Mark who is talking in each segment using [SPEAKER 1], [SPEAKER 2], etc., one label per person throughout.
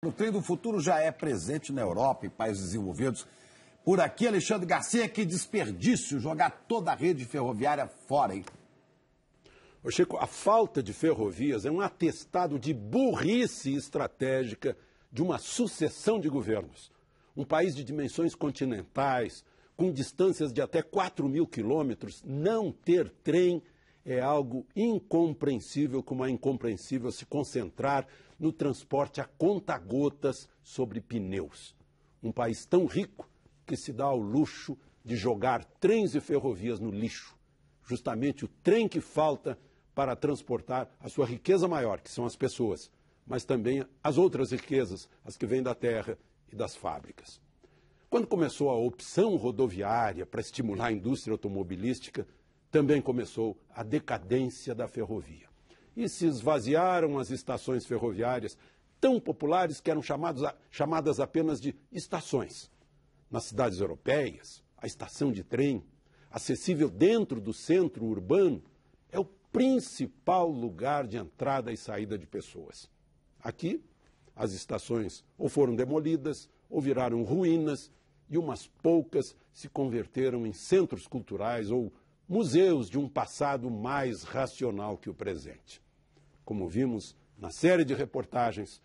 [SPEAKER 1] O trem do futuro já é presente na Europa e países desenvolvidos. Por aqui, Alexandre Garcia, que desperdício jogar toda a rede ferroviária fora, hein? Ô Chico, a falta de ferrovias é um atestado de burrice estratégica de uma sucessão de governos. Um país de dimensões continentais, com distâncias de até 4 mil quilômetros, não ter trem é algo incompreensível como é incompreensível se concentrar no transporte a conta-gotas sobre pneus. Um país tão rico que se dá ao luxo de jogar trens e ferrovias no lixo. Justamente o trem que falta para transportar a sua riqueza maior, que são as pessoas, mas também as outras riquezas, as que vêm da terra e das fábricas. Quando começou a opção rodoviária para estimular a indústria automobilística, também começou a decadência da ferrovia. E se esvaziaram as estações ferroviárias, tão populares que eram a, chamadas apenas de estações. Nas cidades europeias, a estação de trem, acessível dentro do centro urbano, é o principal lugar de entrada e saída de pessoas. Aqui, as estações ou foram demolidas, ou viraram ruínas, e umas poucas se converteram em centros culturais ou museus de um passado mais racional que o presente. Como vimos na série de reportagens,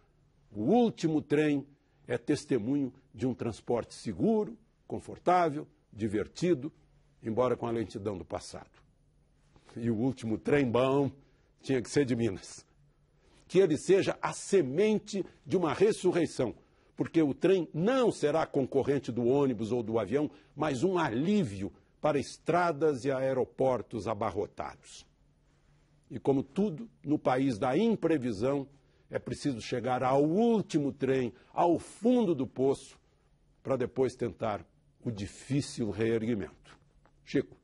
[SPEAKER 1] o último trem é testemunho de um transporte seguro, confortável, divertido, embora com a lentidão do passado. E o último trem bom tinha que ser de Minas. Que ele seja a semente de uma ressurreição, porque o trem não será concorrente do ônibus ou do avião, mas um alívio para estradas e aeroportos abarrotados. E como tudo no país da imprevisão, é preciso chegar ao último trem, ao fundo do poço, para depois tentar o difícil reerguimento. Chico.